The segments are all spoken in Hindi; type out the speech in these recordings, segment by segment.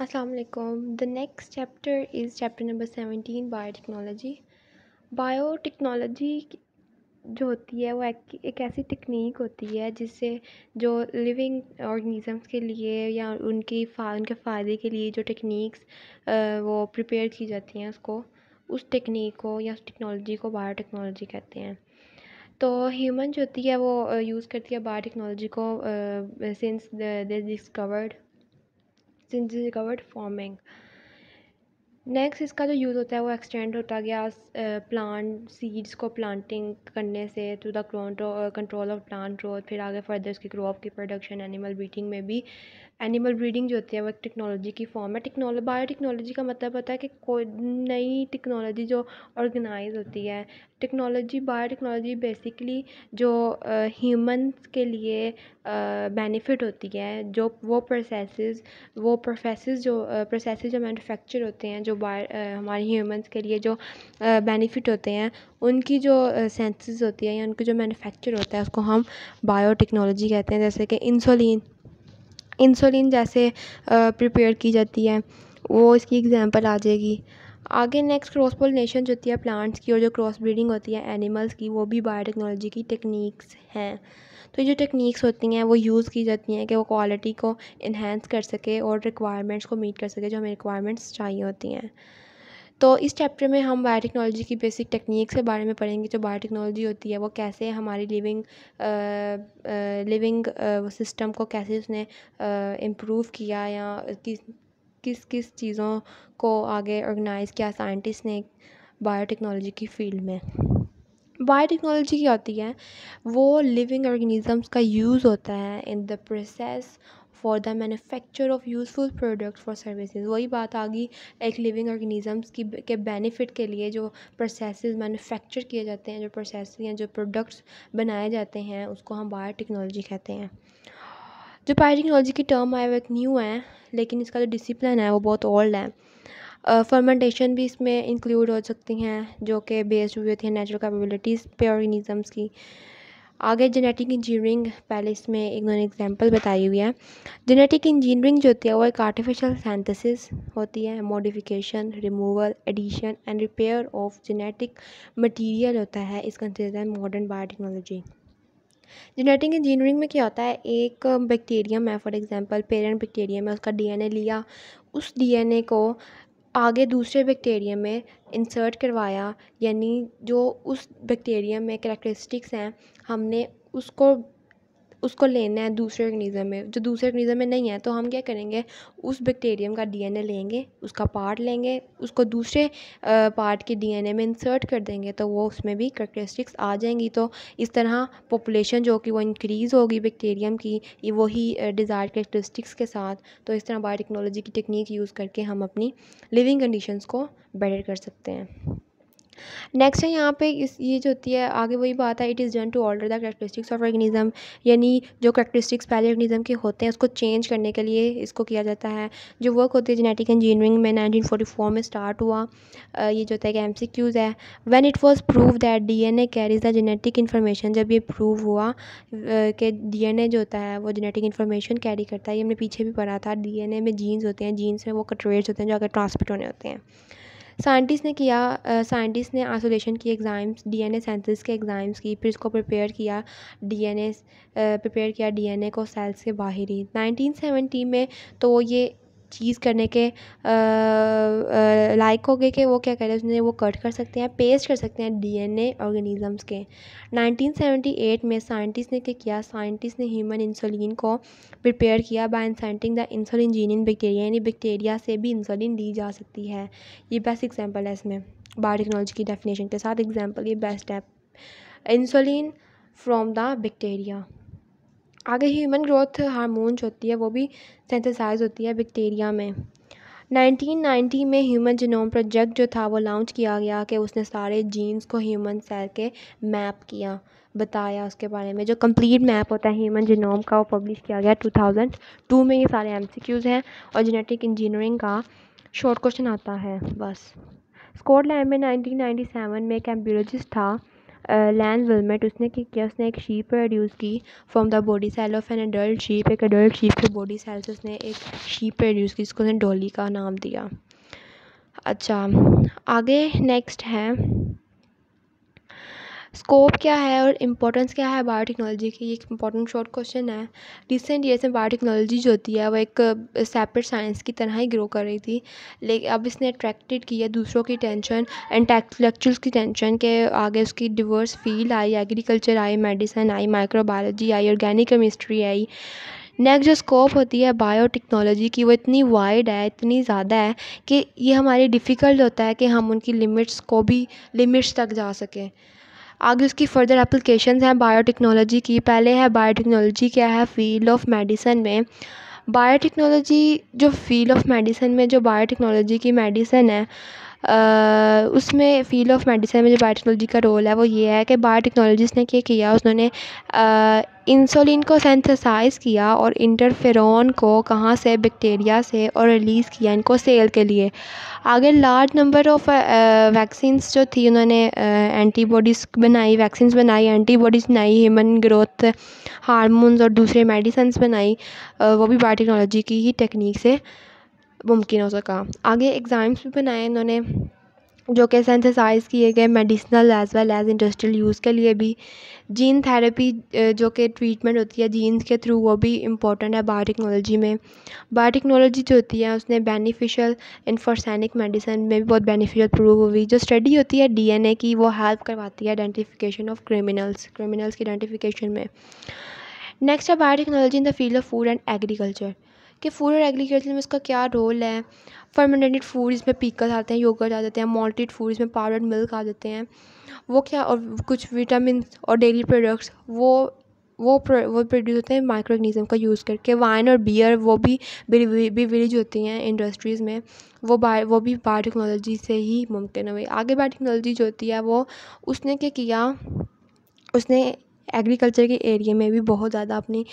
असलकुम the next chapter is chapter number seventeen biotechnology biotechnology जो होती है वो एक, एक ऐसी टेक्निक होती है जिससे जो लिविंग ऑर्गेनिज़म्स के लिए या उनकी फा उनके फ़ायदे के लिए जो टेक्निक्स वो प्रिपेयर की जाती हैं उसको उस टेक्निक को या उस टेक्नोलॉजी को बायोटेक्नोलॉजी कहते हैं तो ह्यूमन जो होती है वो यूज़ करती है बायोटेक्नोलॉजी को since this discovered since recovered farming next इसका जो यूज़ होता है वो एक्सटेंड होता गया प्लांट सीड्स को प्लांटिंग करने से through the control of plant growth फिर आगे फर्दर उसकी क्रॉप की प्रोडक्शन एनिमल ब्रीडिंग में भी एनिमल ब्रीडिंग जो होती है वो एक टेक्नोलॉजी की फ़ॉर्म है टेक्नोल टेक्नोलॉजी का मतलब होता है कि कोई नई टेक्नोलॉजी जो ऑर्गेनाइज़ होती है टेक्नोलॉजी बायो टेक्नोलॉजी बेसिकली जो ह्यूमंस के लिए बेनिफिट होती है जो वो प्रोसेस वो प्रोसेस जो प्रोसेस जो मैनुफेक्चर होते हैं जो बायो हमारे ह्यूमन्स के लिए जो बेनिफिट होते हैं उनकी जो सेंसेस होती है या उनकी जो मैनुफेक्चर होता है उसको हम बायो टेक्नोलॉजी कहते हैं जैसे कि इंसुलिन इंसुलिन जैसे प्रिपेयर की जाती है वो इसकी एग्ज़ाम्पल आ जाएगी आगे नेक्स्ट क्रॉस पोलिनेशन जो होती है प्लांट्स की और जो क्रॉस ब्रीडिंग होती है एनिमल्स की वो भी बायोटेक्नोलॉजी की टेक्निक्स हैं तो जो टेक्निक्स होती हैं वो यूज़ की जाती हैं कि वो क्वालिटी को इन्हेंस कर सके और रिक्वायरमेंट्स को मीट कर सके जो हमें रिक्वायरमेंट्स चाहिए होती हैं तो इस चैप्टर में हम बायोटेक्नोलॉजी की बेसिक टेक्निक्स के बारे में पढ़ेंगे जो बायोटेक्नोलॉजी होती है वो कैसे हमारी लिविंग लिविंग सिस्टम को कैसे उसने इम्प्रूव किया या किस किस किस चीज़ों को आगे ऑर्गेनाइज़ किया साइंटिस्ट ने बायोटेक्नोलॉजी की फील्ड में बायोटेक्नोलॉजी क्या होती है वो लिविंग ऑर्गेनिज़म्स का यूज़ होता है in the process for the manufacture of useful product for services वही बात आ गई एक लिविंग ऑर्गेनिज़म्स की के बेनिफिट के लिए जो प्रोसेस मैनुफेक्चर किए जाते हैं जो प्रोसेस या जो प्रोडक्ट्स बनाए जाते हैं उसको हम बायो टेक्नोलॉजी कहते हैं जो बायो टेक्नोलॉजी की टर्म आए वो एक न्यू है लेकिन इसका जो डिसिप्लिन है वो बहुत ओल्ड है फर्मेंटेशन uh, भी इसमें इंक्लूड हो सकती हैं जो कि बेस्ड हुई होती हैं नेचुरल कैपेबिलिटीज़ पे ऑर्गेनिज़म्स की आगे जेनेटिक इंजीनियरिंग पहले इसमें एक इन्होंने एग्जांपल बताई हुई है जेनेटिक इंजीनियरिंग जो होती है वो एक आर्टिफिशियल सेंथेसिस होती है modification removal addition and repair of genetic material होता है is consider modern biotechnology genetic engineering में क्या होता है एक बैक्टीरियम um, है फॉर एग्जांपल पेरेंट बैक्टीरियम है उसका डीएनए लिया उस डीएनए को आगे दूसरे बैक्टीरिया में इंसर्ट करवाया यानी जो उस बैक्टीरिया में करैक्टेरिस्टिक्स हैं हमने उसको उसको लेना है दूसरे ऑर्गेनिज्म में जो दूसरे ऑर्गेनिज्म में नहीं है तो हम क्या करेंगे उस बैक्टीरियम का डीएनए लेंगे उसका पार्ट लेंगे उसको दूसरे पार्ट के डीएनए में इंसर्ट कर देंगे तो वो उसमें भी करेक्टरिस्टिक्स आ जाएंगी तो इस तरह पॉपुलेशन जो कि वो इंक्रीज़ होगी बैक्टीरियम की वही डिज़ायर करेक्टरिस्टिक्स के साथ तो इस तरह बायोटेक्नोलॉजी की टेक्निक यूज़ करके हम अपनी लिविंग कंडीशन को बेटर कर सकते हैं नेक्स्ट है यहाँ पे इस ये जो होती है आगे वही बात है it is done to alter the characteristics of organism यानी जो करेक्टरिस्टिक्स पहले ऑर्गेनिज्म के होते हैं उसको चेंज करने के लिए इसको किया जाता है जो वर्क होती है जेनेटिक इंजीनियरिंग में नाइनटीन फोर्टी फोर में स्टार्ट हुआ ये जो होता है कि एम सी क्यूज़ है when it was prove that D N A carries the genetic information जब ये प्रूव हुआ कि डी एन ए जो होता है वो जेनेटिक इन्फॉर्मेशन कैरी करता है ये हमने पीछे भी पढ़ा था डी एन ए में जीन्स होते हैं जीन्स में वो कटरेट्स होते हैं जो अगर ट्रांसमिट होने होते हैं साइंटिस्ट ने किया साइंटिस्ट ने आइसोलेशन की एग्ज़ाम्स डी एन के एग्ज़ाम्स की फिर इसको प्रिपेयर किया डी एन ए प्रिपेयर किया डी एन ए को सेल्स के बाहरी नाइनटीन सेवेंटी में तो ये चीज़ करने के लायक हो गए कि वो क्या करें उसने वो कट कर सकते हैं पेस्ट कर सकते हैं डीएनए ऑर्गेनिज़म्स के 1978 में साइंटिस्ट ने क्या किया साइंटिस्ट ने ह्यूमन इंसुलिन को प्रिपेयर किया by inserting the insulin gene in bacteria यानी बैक्टीरिया से भी इंसुलिन दी जा सकती है ये बेस्ट एग्जाम्पल है इसमें बायोटेक्नोलॉजी की डेफिनेशन के साथ एग्जाम्पल ये बेस्ट है इंसुलिन फ्रॉम द बैक्टीरिया आगे ह्यूमन ग्रोथ हार्मोन जो होती है वो भी सेंथिसाइज होती है बैक्टीरिया में 1990 में ह्यूमन जीनोम प्रोजेक्ट जो था वो लॉन्च किया गया कि उसने सारे जीन्स को ह्यूमन सेल के मैप किया बताया उसके बारे में जो कंप्लीट मैप होता है ह्यूमन जीनोम का वो पब्लिश किया गया 2002 में ये सारे एमसीक्यूज़ हैं और जेनेटिक इंजीनियरिंग का शॉर्ट क्वेश्चन आता है बस स्कॉटलैंड में 1997 में एक एम्ब्योलॉजिस्ट था लैंड विलमेट उसने क्या किया उसने एक शीप प्रोड्यूस की from the body cell of an adult sheep एक एडल्ट शीप के बॉडी सेल से उसने एक शीप प्रोड्यूस की जिसको उसने डॉली का नाम दिया अच्छा आगे नेक्स्ट है स्कोप क्या है और इम्पोर्टेंस क्या है बायोटेक्नोलॉजी की ये एक इम्पॉर्टेंट शॉर्ट क्वेश्चन है रिसेंट ईयर्स में बायोटेक्नोलॉजी जो होती है वो एक सेपरेट uh, साइंस की तरह ही ग्रो कर रही थी लेकिन अब इसने अट्रैक्टेड किया दूसरों की टेंशन एंड इंटेलेक्चुअल्स की टेंशन के आगे उसकी डिवर्स फील्ड आई एग्रीकल्चर आई मेडिसिन आई माइक्रोबायोलॉजी आई ऑर्गेनिक केमिस्ट्री आई नेक्स्ट जो स्कोप होती है बायोटेक्नोलॉजी की वो इतनी वाइड है इतनी ज़्यादा है कि ये हमारे डिफ़िकल्ट होता है कि हम उनकी लिमिट्स को भी लिमिट्स तक जा सकें आगे उसकी फ़र्दर एप्लीकेशन हैं बायोटेक्नोलॉजी की पहले है बायोटेक्नोलॉजी क्या है फ़ील्ड ऑफ मेडिसन में बायोटेक्नोलॉजी जो फ़ील्ड ऑफ मेडिसन में जो बायोटेक्नोलॉजी की मेडिसन है उसमें फ़ील्ड ऑफ़ मेडिसिन में जो बायोटेक्नोलॉजी का रोल है वो ये है कि बायोटेक्नोलॉजिस्ट ने क्या किया उन्होंने इंसुलिन को सेंथेसाइज़ किया और इंटरफेरॉन को कहाँ से बैक्टीरिया से और रिलीज़ किया इनको सेल के लिए आगे लार्ज नंबर ऑफ़ वैक्सीन्स जो थी उन्होंने एंटीबॉडीज़ बनाई वैक्सीन बनाई एंटीबॉडीज़ बनाई ह्यूमन ग्रोथ हारमोन्स और दूसरे मेडिसन्स बनाई वो भी बायोटेक्नोलॉजी की ही टेक्निक से मुमकिन हो सका आगे एग्ज़ाम्स भी बनाए इन्होंने जो कि सेंथेसाइज़ किए गए medicinal as well as industrial use के लिए भी जीन थेरेपी जो कि ट्रीटमेंट होती है जीन्स के थ्रू वो भी इम्पोर्टेंट है बायोटेक्नोलॉजी में बायोटेक्नोलॉजी जो होती है उसने बेनिफिशियल इनफॉर्सैनिक मेडिसिन में भी बहुत बेनिफिशियल प्रूव हुई जो स्टडी होती है ए की वो हेल्प करवाती है आइडेंटिफिकेशन ऑफ क्रिमिनल्स क्रिमिनल्स की आइडेंटिफिकेशन में नेक्स्ट है biotechnology in the field of food and agriculture कि फूड और एग्रीकल्चर में इसका क्या रोल है फर्मेंटेड फूड इसमें पीकल आते हैं योगर्ट आ जाते हैं मॉल्टेड फूड इसमें पाउडर्ड मिल्क आ जाते हैं वो क्या और कुछ विटामिन और डेली प्रोडक्ट्स वो वो प्र, वो प्रोड्यूस होते हैं माइक्रोगनिज़म का यूज़ करके वाइन और बियर वो भी विलेज होती हैं इंडस्ट्रीज़ में वो बाय वो भी बायोटेक्नोलॉजी से ही मुमकिन हुई आगे बायोटेक्नोलॉजी जो होती है वो उसने क्या किया उसने एग्रीकल्चर के एरिए में भी बहुत ज़्यादा अपनी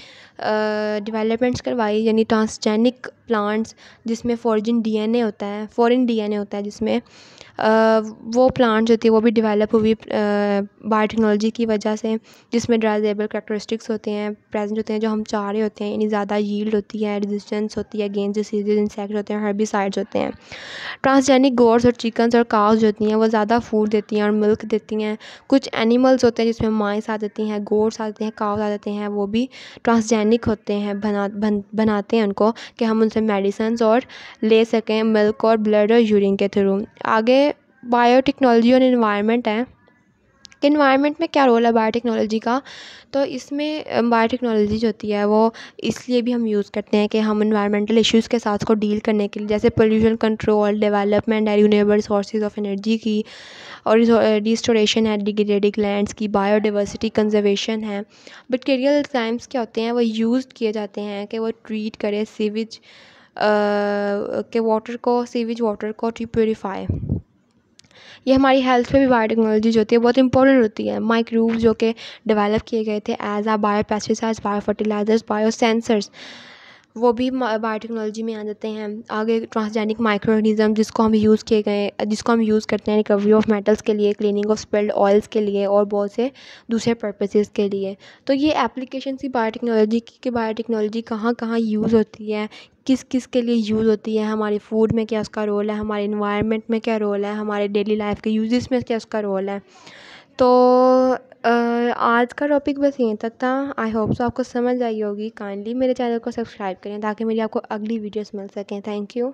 डेवलपमेंट्स करवाई यानी ट्रांसजेनिक प्लांट्स जिसमें फॉरजिन डी एन ए होता है फ़ॉरेन डी एन ए होता है जिसमें वो प्लांट्स जो थी वो भी डिवेलप हुई बायोटेक्नोलॉजी की वजह से जिसमें ड्राइजेबल करेक्टरिस्टिक्स होते हैं प्रेजेंट होते हैं जो हम चाह रहे होते हैं यानी ज़्यादा यील्ड होती है रेजिस्टेंस होती है गेंद डिसीज इंसेक्ट होते हैं हर्बिसाइड्स होते हैं ट्रांसजेनिक गोड्स और चिकन्स और काउज होती हैं वो ज़्यादा फूड देती हैं और मिल्क देती हैं कुछ एनिमल्स होते हैं जिसमें माइस आ जाती हैं गोड्स आ जाते हैं काउज आ जाते हैं वो भी ट्रांसजेनिक होते हैं बना बन, बनाते हैं उनको कि हम उनसे से मेडिसन और ले सकें मिल्क और ब्लड और यूरिन के थ्रू आगे बायोटेक्नोलॉजी और इन्वायरमेंट है इन्वायरमेंट में क्या रोल है बायोटेक्नोलॉजी का तो इसमें बायोटेक्नोलॉजी जो होती है वो इसलिए भी हम यूज़ करते हैं कि हम इन्वायरमेंटल इश्यूज़ के साथ को डील करने के लिए जैसे pollution control development and renewable sources of energy की और डिस्टोरेशन uh, है डिग्रेडिक लैंड्स की बायोडिवर्सिटी कंजर्वेशन है बैक्टेरियल टाइम्स क्या होते हैं वो यूज़ किए जाते हैं कि वो ट्रीट करें सीवेज के वाटर को सीवेज वाटर को टू प्योरीफाई ये हमारी हेल्थ पे भी बायोटेक्नोलॉजी जो होती है बहुत इंपॉर्टेंट होती है माइक्रूव जो कि डेवलप किए गए थे as a bio pesticides bio fertilizers bio sensors वो भी बायोटेक्नोलॉजी में आ जाते हैं आगे ट्रांसजेनिक माइक्रो ऑर्गेनिज्म जिसको हम यूज़ किए गए जिसको हम यूज़ करते हैं रिकवरी ऑफ मेटल्स के लिए क्लीनिंग ऑफ स्पेल्ड ऑयल्स के लिए और बहुत से दूसरे पर्पसेस के लिए तो ये एप्लीकेशन ही बायोटेक्नोलॉजी की कि बायोटेक्नोलॉजी कहाँ कहाँ यूज़ होती है किस किस के लिए यूज़ होती है हमारे फूड में क्या उसका रोल है हमारे इन्वायरमेंट में क्या रोल है हमारे डेली लाइफ के यूज़ में क्या उसका रोल है तो आज का टॉपिक बस यहीं तक था आई होप सो आपको समझ आई होगी काइंडली मेरे चैनल को सब्सक्राइब करें ताकि मेरी आपको अगली वीडियोस मिल सकें थैंक यू